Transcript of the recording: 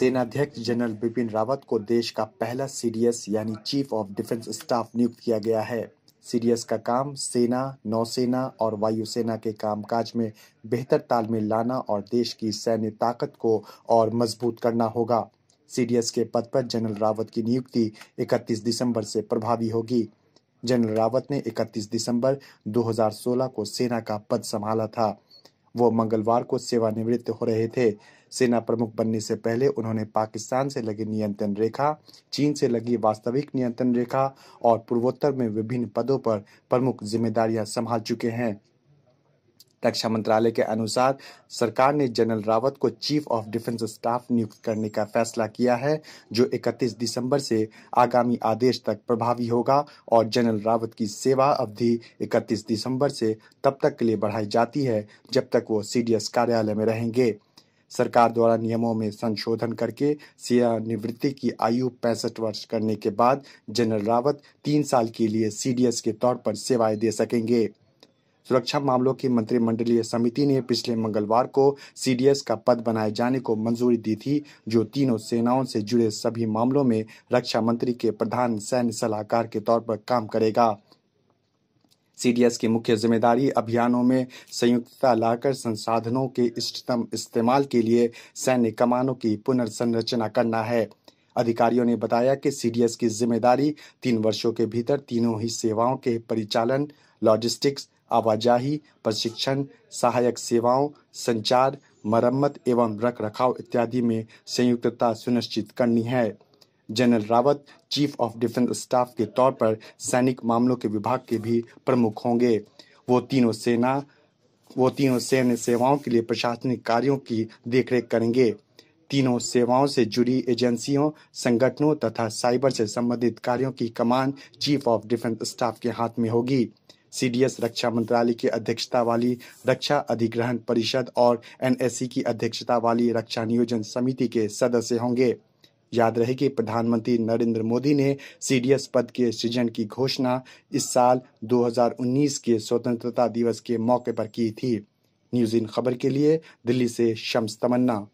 सेनाध्यक्ष जनरल बिपिन रावत को देश का पहला सीडीएस यानी चीफ ऑफ डिफेंस स्टाफ नियुक्त किया गया है सीडीएस का काम सेना नौसेना और वायुसेना के कामकाज में बेहतर तालमेल लाना और देश की सैन्य ताकत को और मजबूत करना होगा सीडीएस के पद पर जनरल रावत की नियुक्ति 31 दिसंबर से प्रभावी होगी जनरल रावत ने 31 दिसंबर 2016 को सेना का पद संभाला था वो मंगलवार को सेवानिवृत्त हो रहे थे सेना प्रमुख बनने से पहले उन्होंने पाकिस्तान से लगी नियंत्रण रेखा चीन से लगी वास्तविक नियंत्रण रेखा और पूर्वोत्तर में विभिन्न पदों पर प्रमुख जिम्मेदारियां संभाल चुके हैं रक्षा मंत्रालय के अनुसार सरकार ने जनरल रावत को चीफ ऑफ डिफेंस स्टाफ नियुक्त करने का फैसला किया है जो 31 दिसंबर से आगामी आदेश तक प्रभावी होगा और जनरल रावत की सेवा अवधि 31 दिसंबर से तब तक के लिए बढ़ाई जाती है जब तक वो सीडीएस कार्यालय में रहेंगे सरकार द्वारा नियमों में संशोधन करके सेवानिवृत्ति की आयु पैंसठ वर्ष करने के बाद जनरल रावत तीन साल के लिए सीडीएस के तौर पर सेवाएं दे सकेंगे सुरक्षा मामलों की मंत्रिमंडलीय समिति ने पिछले मंगलवार को सीडीएस का पद बनाए जाने को मंजूरी दी थी जो तीनों सेनाओं से जुड़े सभी मामलों में रक्षा मंत्री के प्रधान सैन्य सलाहकार के तौर पर काम करेगा सीडीएस की मुख्य जिम्मेदारी अभियानों में संयुक्तता लाकर संसाधनों के इष्टतम इस्तेमाल के लिए सैन्य कमानों की पुनर्संरचना करना है अधिकारियों ने बताया कि सीडीएस की जिम्मेदारी तीन वर्षों के भीतर तीनों ही सेवाओं के परिचालन लॉजिस्टिक्स आवाजाही प्रशिक्षण सहायक सेवाओं संचार मरम्मत एवं रख रखाव इत्यादि में संयुक्तता सुनिश्चित करनी है general Rawat chief of defence staff के तौर पर सैनिक मामलों के विभाग के भी प्रमुख होंगे वो तीनों सेना वो तीनों सैन्य सेवाओं के लिए प्रशासनिक कार्यों की देखरेख करेंगे तीनों सेवाओं से जुड़ी एजेंसियों संगठनों तथा साइबर से संबंधित कार्यों की कमान चीफ ऑफ डिफेंस स्टाफ के हाथ में होगी सीडीएस रक्षा मंत्रालय की अध्यक्षता वाली रक्षा अधिग्रहण परिषद और एनएससी की अध्यक्षता वाली रक्षा नियोजन समिति के सदस्य होंगे याद रहे कि प्रधानमंत्री नरेंद्र मोदी ने सीडीएस पद के सृजन की घोषणा इस साल 2019 के स्वतंत्रता दिवस के मौके पर की थी न्यूज इन खबर के लिए दिल्ली से शम्स तमन्ना